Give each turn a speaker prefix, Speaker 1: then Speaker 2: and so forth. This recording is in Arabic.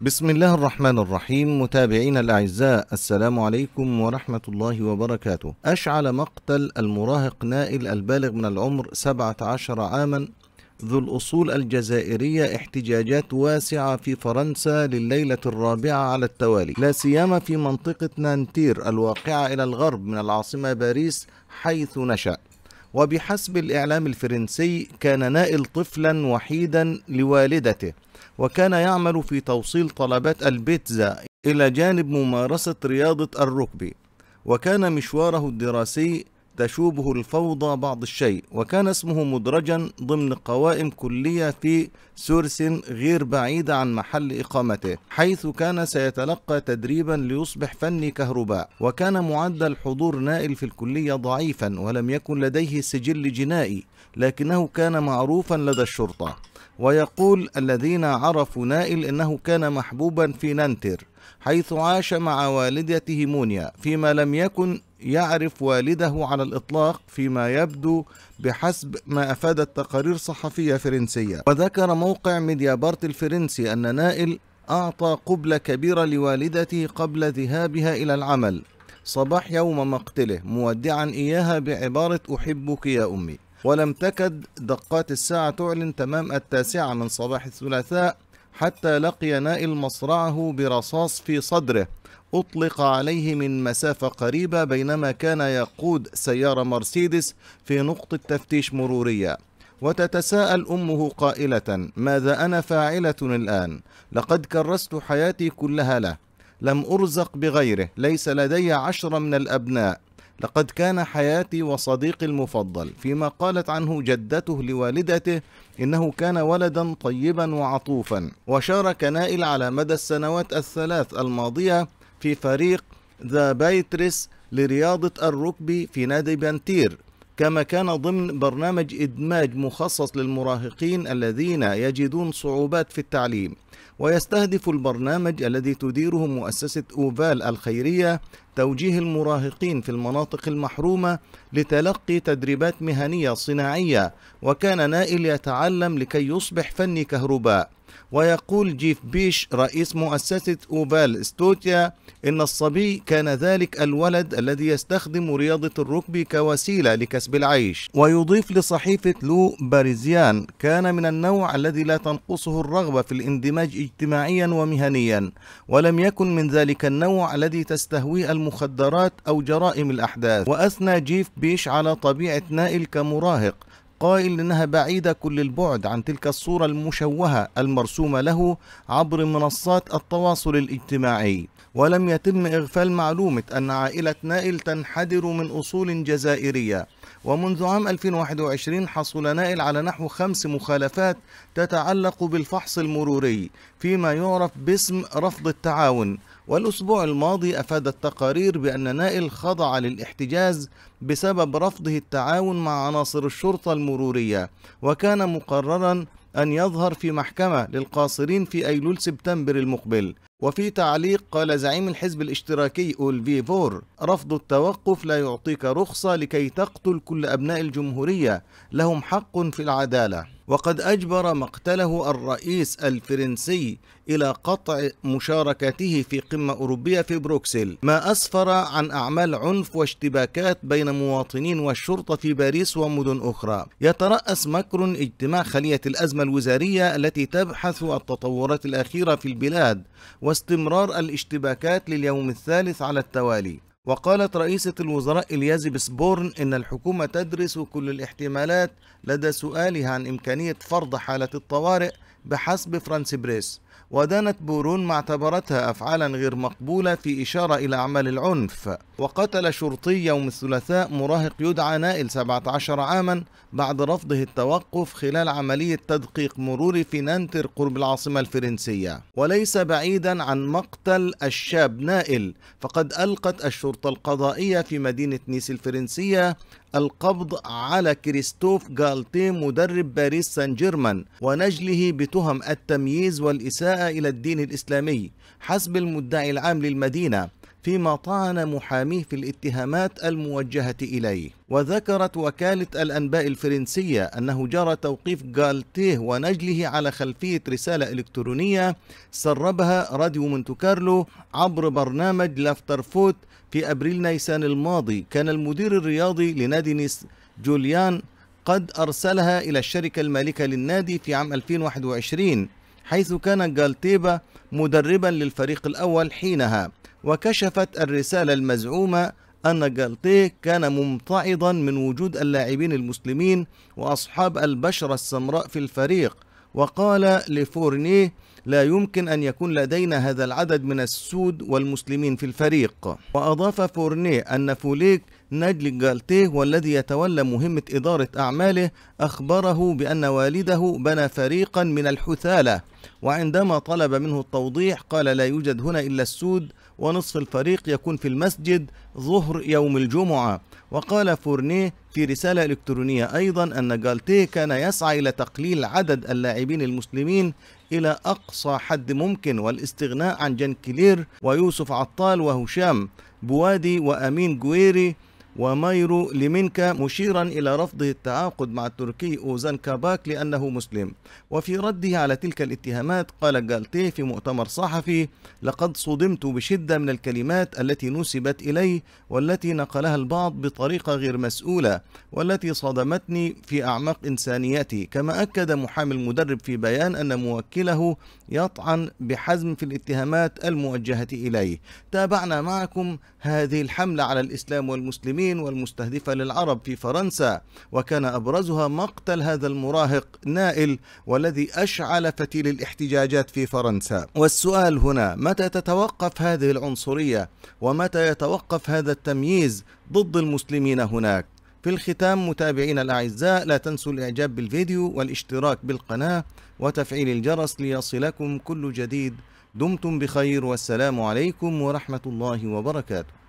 Speaker 1: بسم الله الرحمن الرحيم متابعينا الأعزاء السلام عليكم ورحمة الله وبركاته أشعل مقتل المراهق نائل البالغ من العمر 17 عاما ذو الأصول الجزائرية احتجاجات واسعة في فرنسا لليلة الرابعة على التوالي لا سيما في منطقة نانتير الواقعة إلى الغرب من العاصمة باريس حيث نشأ وبحسب الإعلام الفرنسي كان نائل طفلا وحيدا لوالدته وكان يعمل في توصيل طلبات البيتزا إلى جانب ممارسة رياضة الركبي وكان مشواره الدراسي تشوبه الفوضى بعض الشيء وكان اسمه مدرجا ضمن قوائم كلية في سورس غير بعيدة عن محل إقامته حيث كان سيتلقى تدريبا ليصبح فني كهرباء وكان معدل حضور نائل في الكلية ضعيفا ولم يكن لديه سجل جنائي لكنه كان معروفا لدى الشرطة ويقول الذين عرفوا نائل انه كان محبوبا في نانتر حيث عاش مع والدته مونيا فيما لم يكن يعرف والده على الاطلاق فيما يبدو بحسب ما افادت تقارير صحفيه فرنسيه وذكر موقع ميديا بارت الفرنسي ان نائل اعطى قبله كبيره لوالدته قبل ذهابها الى العمل صباح يوم مقتله مودعا اياها بعباره احبك يا امي ولم تكد دقات الساعة تعلن تمام التاسعة من صباح الثلاثاء حتى لقي نائل مصرعه برصاص في صدره أطلق عليه من مسافة قريبة بينما كان يقود سيارة مرسيدس في نقطة تفتيش مرورية وتتساءل أمه قائلة ماذا أنا فاعلة الآن لقد كرست حياتي كلها له لم أرزق بغيره ليس لدي عشرة من الأبناء لقد كان حياتي وصديقي المفضل فيما قالت عنه جدته لوالدته إنه كان ولدا طيبا وعطوفا وشارك نائل على مدى السنوات الثلاث الماضية في فريق ذا بايتريس لرياضة الركبي في نادي بنتير كما كان ضمن برنامج إدماج مخصص للمراهقين الذين يجدون صعوبات في التعليم ويستهدف البرنامج الذي تديره مؤسسة أوفال الخيرية توجيه المراهقين في المناطق المحرومة لتلقي تدريبات مهنية صناعية وكان نائل يتعلم لكي يصبح فني كهرباء ويقول جيف بيش رئيس مؤسسة أوبال استوتيا إن الصبي كان ذلك الولد الذي يستخدم رياضة الركب كوسيلة لكسب العيش ويضيف لصحيفة لو باريزيان كان من النوع الذي لا تنقصه الرغبة في الاندماج اجتماعيا ومهنيا ولم يكن من ذلك النوع الذي تستهويه المخدرات أو جرائم الأحداث وأثنى جيف بيش على طبيعة نائل كمراهق قائل انها بعيده كل البعد عن تلك الصوره المشوهه المرسومه له عبر منصات التواصل الاجتماعي ولم يتم اغفال معلومه ان عائله نائل تنحدر من اصول جزائريه ومنذ عام 2021 حصل نائل على نحو خمس مخالفات تتعلق بالفحص المروري فيما يعرف باسم رفض التعاون والأسبوع الماضي أفادت تقارير بأن نائل خضع للاحتجاز بسبب رفضه التعاون مع عناصر الشرطة المرورية وكان مقررا أن يظهر في محكمة للقاصرين في أيلول سبتمبر المقبل وفي تعليق قال زعيم الحزب الاشتراكي أول فور رفض التوقف لا يعطيك رخصة لكي تقتل كل أبناء الجمهورية لهم حق في العدالة وقد أجبر مقتله الرئيس الفرنسي إلى قطع مشاركته في قمة أوروبية في بروكسل ما أسفر عن أعمال عنف واشتباكات بين مواطنين والشرطة في باريس ومدن أخرى يترأس مكرون اجتماع خلية الأزمة الوزارية التي تبحث التطورات الأخيرة في البلاد واستمرار الاشتباكات لليوم الثالث على التوالي وقالت رئيسة الوزراء إليازي بسبورن إن الحكومة تدرس كل الاحتمالات لدى سؤالها عن إمكانية فرض حالة الطوارئ بحسب فرانسي بريس ودانت بورون ما اعتبرتها أفعالا غير مقبولة في إشارة إلى أعمال العنف وقتل شرطي يوم الثلاثاء مراهق يدعى نائل 17 عاما بعد رفضه التوقف خلال عملية تدقيق مروري في نانتر قرب العاصمة الفرنسية وليس بعيدا عن مقتل الشاب نائل فقد ألقت الشرطة القضائية في مدينة نيس الفرنسية القبض على كريستوف جالتي مدرب باريس سان جيرمان ونجله بتهم التمييز والإساءة إلى الدين الإسلامي حسب المدعي العام للمدينة فيما طعن محاميه في الاتهامات الموجهة إليه وذكرت وكالة الأنباء الفرنسية أنه جرى توقيف غالتيه ونجله على خلفية رسالة إلكترونية سربها راديو مونتو كارلو عبر برنامج لافترفوت في أبريل نيسان الماضي كان المدير الرياضي لنادي نيس جوليان قد أرسلها إلى الشركة المالكة للنادي في عام 2021 حيث كان جالتيبا مدربا للفريق الأول حينها وكشفت الرسالة المزعومة أن جالتي كان ممتعضا من وجود اللاعبين المسلمين وأصحاب البشرة السمراء في الفريق وقال لفورنيه لا يمكن أن يكون لدينا هذا العدد من السود والمسلمين في الفريق وأضاف فورنيه أن فوليك نجل جالتيه والذي يتولى مهمة إدارة أعماله أخبره بأن والده بنى فريقا من الحثالة وعندما طلب منه التوضيح قال لا يوجد هنا إلا السود ونصف الفريق يكون في المسجد ظهر يوم الجمعة وقال فورنيه في رسالة إلكترونية أيضا أن جالتيه كان يسعى إلى تقليل عدد اللاعبين المسلمين إلى أقصى حد ممكن والاستغناء عن جنكلير ويوسف عطال وهشام بوادي وأمين جويري وميرو لمنكا مشيرا إلى رفضه التعاقد مع التركي أوزان كاباك لأنه مسلم وفي رده على تلك الاتهامات قال جالتيه في مؤتمر صحفي لقد صدمت بشدة من الكلمات التي نسبت إلي والتي نقلها البعض بطريقة غير مسؤولة والتي صدمتني في أعماق إنسانيتي كما أكد محامي المدرب في بيان أن موكله يطعن بحزم في الاتهامات الموجهة إليه تابعنا معكم هذه الحملة على الإسلام والمسلمين المسلمين والمستهدفة للعرب في فرنسا وكان أبرزها مقتل هذا المراهق نائل والذي أشعل فتيل الاحتجاجات في فرنسا والسؤال هنا متى تتوقف هذه العنصرية ومتى يتوقف هذا التمييز ضد المسلمين هناك في الختام متابعينا الأعزاء لا تنسوا الإعجاب بالفيديو والاشتراك بالقناة وتفعيل الجرس ليصلكم كل جديد دمتم بخير والسلام عليكم ورحمة الله وبركاته